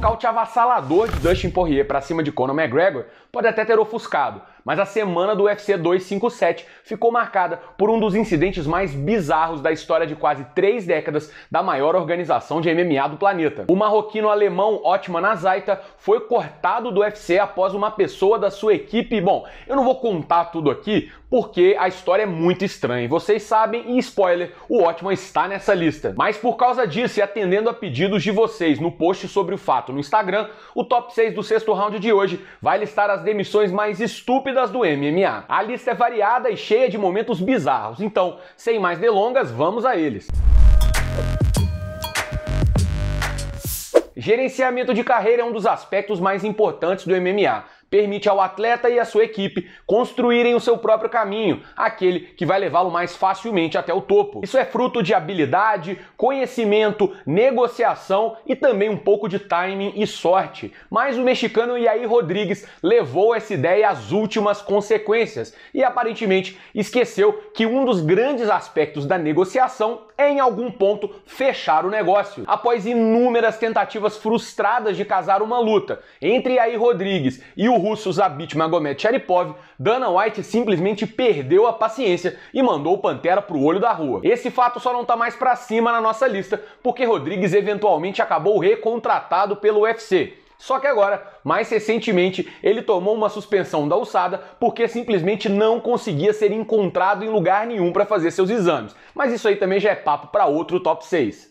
nocaute avassalador de Dustin Poirier para cima de Conor McGregor pode até ter ofuscado, mas a semana do UFC 257 ficou marcada por um dos incidentes mais bizarros da história de quase três décadas da maior organização de MMA do planeta. O marroquino alemão Otman Azaita foi cortado do UFC após uma pessoa da sua equipe. Bom, eu não vou contar tudo aqui porque a história é muito estranha. Vocês sabem, e spoiler, o Otman está nessa lista. Mas por causa disso e atendendo a pedidos de vocês no post sobre o fato no Instagram, o top 6 do sexto round de hoje vai listar as demissões mais estúpidas estúpidas do MMA. A lista é variada e cheia de momentos bizarros, então, sem mais delongas, vamos a eles. Gerenciamento de carreira é um dos aspectos mais importantes do MMA, permite ao atleta e à sua equipe construírem o seu próprio caminho, aquele que vai levá-lo mais facilmente até o topo. Isso é fruto de habilidade, conhecimento, negociação e também um pouco de timing e sorte. Mas o mexicano Yair Rodrigues levou essa ideia às últimas consequências e aparentemente esqueceu que um dos grandes aspectos da negociação é, em algum ponto, fechar o negócio. Após inúmeras tentativas frustradas de casar uma luta entre Yair Rodrigues e o russo Zabit Magomed Sharipov, Dana White simplesmente perdeu a paciência e mandou o Pantera pro olho da rua. Esse fato só não tá mais pra cima na nossa lista, porque Rodrigues eventualmente acabou recontratado pelo UFC. Só que agora, mais recentemente, ele tomou uma suspensão da alçada porque simplesmente não conseguia ser encontrado em lugar nenhum para fazer seus exames. Mas isso aí também já é papo para outro top 6.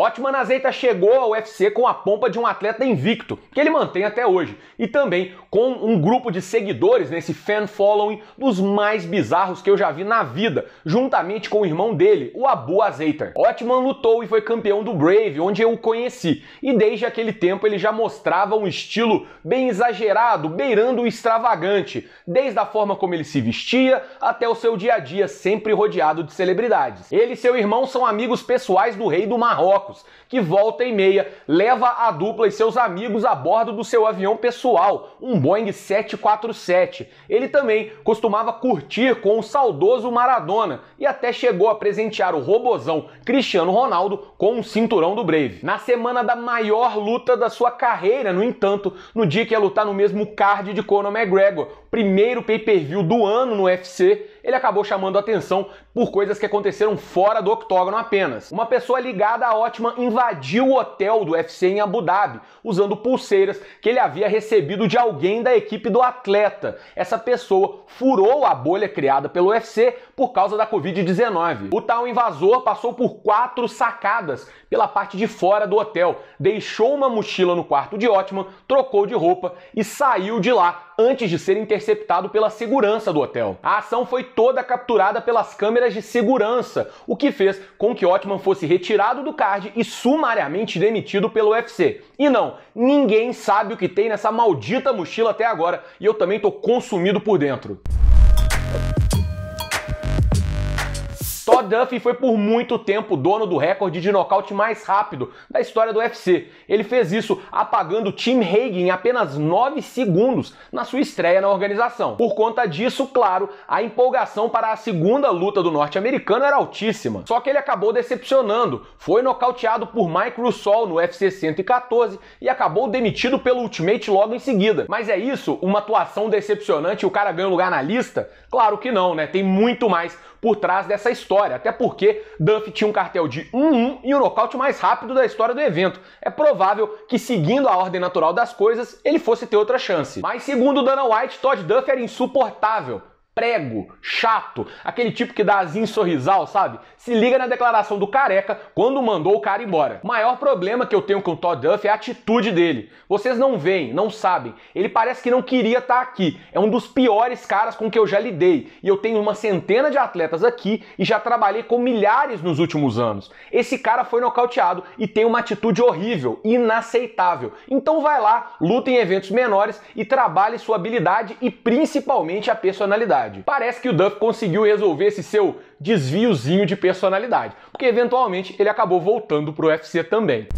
Otman Azeita chegou ao UFC com a pompa de um atleta invicto, que ele mantém até hoje, e também com um grupo de seguidores nesse fan following dos mais bizarros que eu já vi na vida, juntamente com o irmão dele, o Abu Azeita. Otman lutou e foi campeão do Brave, onde eu o conheci, e desde aquele tempo ele já mostrava um estilo bem exagerado, beirando o extravagante, desde a forma como ele se vestia até o seu dia a dia, sempre rodeado de celebridades. Ele e seu irmão são amigos pessoais do rei do Marrocos Marrocos, que volta e meia leva a dupla e seus amigos a bordo do seu avião pessoal, um Boeing 747. Ele também costumava curtir com o saudoso Maradona e até chegou a presentear o robozão Cristiano Ronaldo com um cinturão do Brave. Na semana da maior luta da sua carreira, no entanto, no dia que ia lutar no mesmo card de Conor McGregor, primeiro pay-per-view do ano no UFC, ele acabou chamando atenção por coisas que aconteceram fora do octógono apenas. Uma pessoa ligada a Otman invadiu o hotel do UFC em Abu Dhabi, usando pulseiras que ele havia recebido de alguém da equipe do atleta. Essa pessoa furou a bolha criada pelo UFC por causa da Covid-19. O tal invasor passou por quatro sacadas pela parte de fora do hotel, deixou uma mochila no quarto de Otman, trocou de roupa e saiu de lá antes de ser interceptado pela segurança do hotel. A ação foi toda capturada pelas câmeras de segurança, o que fez com que Otman fosse retirado do card e sumariamente demitido pelo UFC. E não, ninguém sabe o que tem nessa maldita mochila até agora, e eu também tô consumido por dentro. Rod Duffy foi por muito tempo dono do recorde de nocaute mais rápido da história do UFC. Ele fez isso apagando Tim Hague em apenas 9 segundos na sua estreia na organização. Por conta disso, claro, a empolgação para a segunda luta do norte-americano era altíssima. Só que ele acabou decepcionando. Foi nocauteado por Mike Russell no UFC 114 e acabou demitido pelo Ultimate logo em seguida. Mas é isso? Uma atuação decepcionante e o cara ganha um lugar na lista? Claro que não, né? Tem muito mais por trás dessa história, até porque Duff tinha um cartel de 1-1 e o nocaute mais rápido da história do evento. É provável que, seguindo a ordem natural das coisas, ele fosse ter outra chance. Mas, segundo Dana White, Todd Duff era insuportável prego, chato, aquele tipo que dá asinho sorrisal, sabe? Se liga na declaração do Careca quando mandou o cara embora. O maior problema que eu tenho com o Todd Duff é a atitude dele. Vocês não veem, não sabem. Ele parece que não queria estar tá aqui. É um dos piores caras com que eu já lidei. E eu tenho uma centena de atletas aqui e já trabalhei com milhares nos últimos anos. Esse cara foi nocauteado e tem uma atitude horrível, inaceitável. Então vai lá, luta em eventos menores e trabalhe sua habilidade e principalmente a personalidade personalidade. Parece que o Duff conseguiu resolver esse seu desviozinho de personalidade, porque eventualmente ele acabou voltando pro UFC também.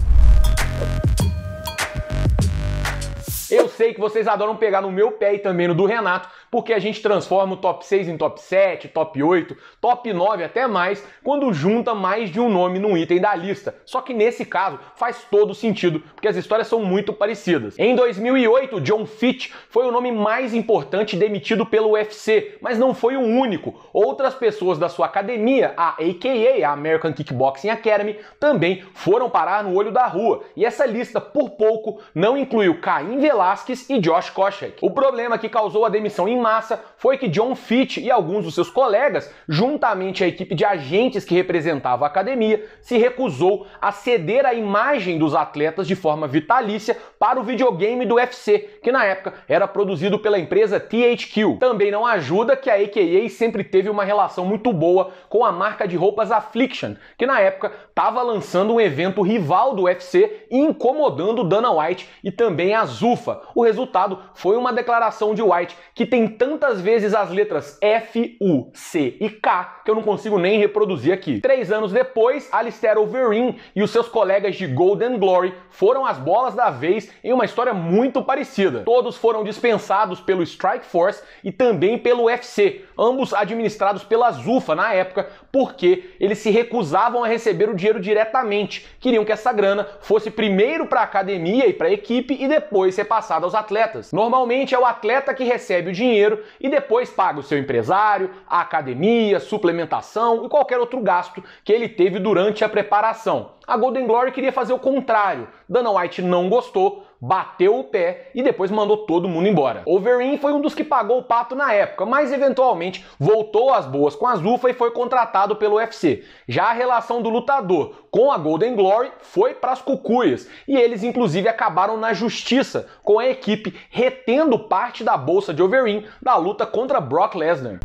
Eu sei que vocês adoram pegar no meu pé e também no do Renato, porque a gente transforma o top 6 em top 7, top 8, top 9 até mais, quando junta mais de um nome num item da lista. Só que nesse caso faz todo sentido, porque as histórias são muito parecidas. Em 2008, John Fitch foi o nome mais importante demitido pelo UFC, mas não foi o único. Outras pessoas da sua academia, a AKA, a American Kickboxing Academy, também foram parar no olho da rua. E essa lista, por pouco, não incluiu Caim Velasquez e Josh Koscheck. O problema que causou a demissão em massa foi que John Fitch e alguns dos seus colegas, juntamente à equipe de agentes que representava a academia, se recusou a ceder a imagem dos atletas de forma vitalícia para o videogame do UFC, que na época era produzido pela empresa THQ. Também não ajuda que a AKA sempre teve uma relação muito boa com a marca de roupas Affliction, que na época estava lançando um evento rival do UFC e incomodando Dana White e também a Zufa. O resultado foi uma declaração de White que tem tantas vezes as letras F, U, C e K que eu não consigo nem reproduzir aqui. Três anos depois, Alistair Overeem e os seus colegas de Golden Glory foram as bolas da vez em uma história muito parecida. Todos foram dispensados pelo Strike Force e também pelo UFC, ambos administrados pela Zufa na época, porque eles se recusavam a receber o dinheiro diretamente, queriam que essa grana fosse primeiro para a academia e para a equipe e depois ser passada aos atletas. Normalmente é o atleta que recebe o dinheiro dinheiro e depois paga o seu empresário, a academia, suplementação e qualquer outro gasto que ele teve durante a preparação. A Golden Glory queria fazer o contrário. Dana White não gostou, bateu o pé e depois mandou todo mundo embora. Overeem foi um dos que pagou o pato na época, mas eventualmente voltou às boas com a Zufa e foi contratado pelo UFC. Já a relação do lutador com a Golden Glory foi para as cucuias e eles inclusive acabaram na justiça com a equipe retendo parte da bolsa de Overeem da luta contra Brock Lesnar.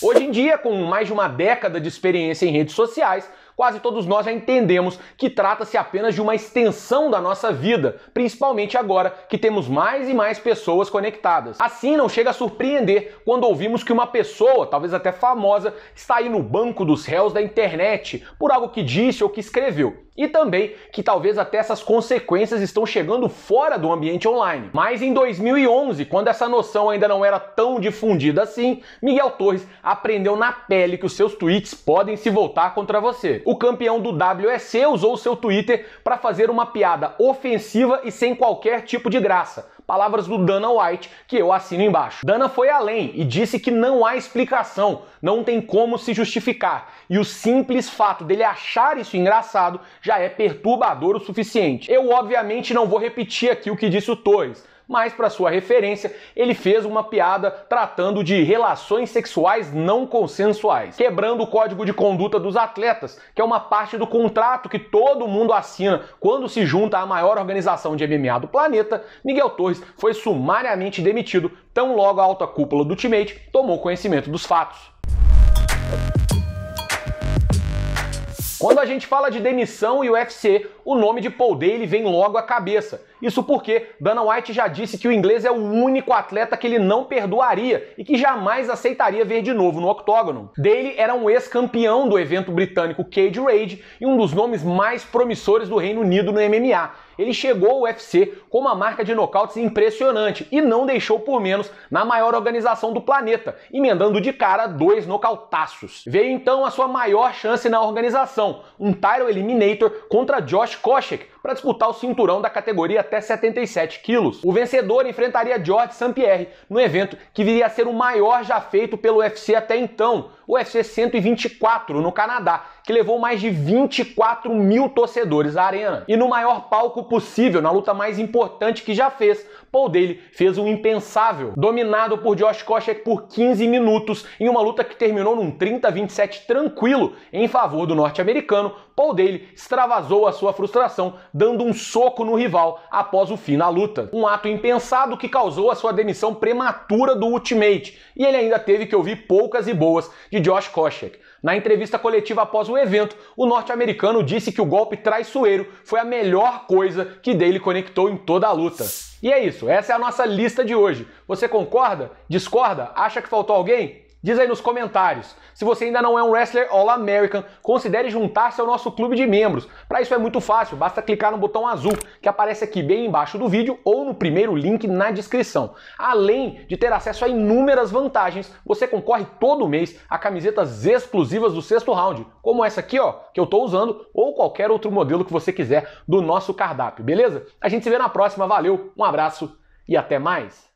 Hoje em dia, com mais de uma década de experiência em redes sociais, quase todos nós já entendemos que trata-se apenas de uma extensão da nossa vida, principalmente agora que temos mais e mais pessoas conectadas. Assim, não chega a surpreender quando ouvimos que uma pessoa, talvez até famosa, está aí no banco dos réus da internet por algo que disse ou que escreveu. E também que talvez até essas consequências estão chegando fora do ambiente online. Mas em 2011, quando essa noção ainda não era tão difundida assim, Miguel Torres aprendeu na pele que os seus tweets podem se voltar contra você o campeão do WSC usou seu Twitter para fazer uma piada ofensiva e sem qualquer tipo de graça. Palavras do Dana White, que eu assino embaixo. Dana foi além e disse que não há explicação, não tem como se justificar. E o simples fato dele achar isso engraçado já é perturbador o suficiente. Eu, obviamente, não vou repetir aqui o que disse o Torres mas para sua referência, ele fez uma piada tratando de relações sexuais não consensuais, quebrando o código de conduta dos atletas, que é uma parte do contrato que todo mundo assina quando se junta à maior organização de MMA do planeta. Miguel Torres foi sumariamente demitido tão logo a alta cúpula do Ultimate tomou conhecimento dos fatos. Quando a gente fala de demissão e UFC, o nome de Paul Daly vem logo à cabeça. Isso porque Dana White já disse que o inglês é o único atleta que ele não perdoaria e que jamais aceitaria ver de novo no octógono. Daly era um ex-campeão do evento britânico Cage Rage e um dos nomes mais promissores do Reino Unido no MMA. Ele chegou ao UFC com uma marca de nocautes impressionante e não deixou por menos na maior organização do planeta, emendando de cara dois nocautaços. Veio então a sua maior chance na organização, um title Eliminator contra Josh Koscheck para disputar o cinturão da categoria até 77 quilos. O vencedor enfrentaria George St. Pierre no evento que viria a ser o maior já feito pelo UFC até então, o UFC 124 no Canadá, que levou mais de 24 mil torcedores à arena. E no maior palco possível, na luta mais importante que já fez, Paul Daly fez o impensável, dominado por Josh Koscheck por 15 minutos em uma luta que terminou num 30-27 tranquilo em favor do norte-americano. Paul Daly extravasou a sua frustração dando um soco no rival após o fim da luta. Um ato impensado que causou a sua demissão prematura do Ultimate e ele ainda teve que ouvir poucas e boas de Josh Koscheck. Na entrevista coletiva após o evento, o norte-americano disse que o golpe traiçoeiro foi a melhor coisa que Dale conectou em toda a luta. E é isso, essa é a nossa lista de hoje. Você concorda? Discorda? Acha que faltou alguém? Diz aí nos comentários. Se você ainda não é um wrestler All American, considere juntar-se ao nosso clube de membros. Para isso é muito fácil, basta clicar no botão azul que aparece aqui bem embaixo do vídeo ou no primeiro link na descrição. Além de ter acesso a inúmeras vantagens, você concorre todo mês a camisetas exclusivas do sexto round, como essa aqui, ó, que eu estou usando, ou qualquer outro modelo que você quiser do nosso cardápio, beleza? A gente se vê na próxima, valeu, um abraço e até mais.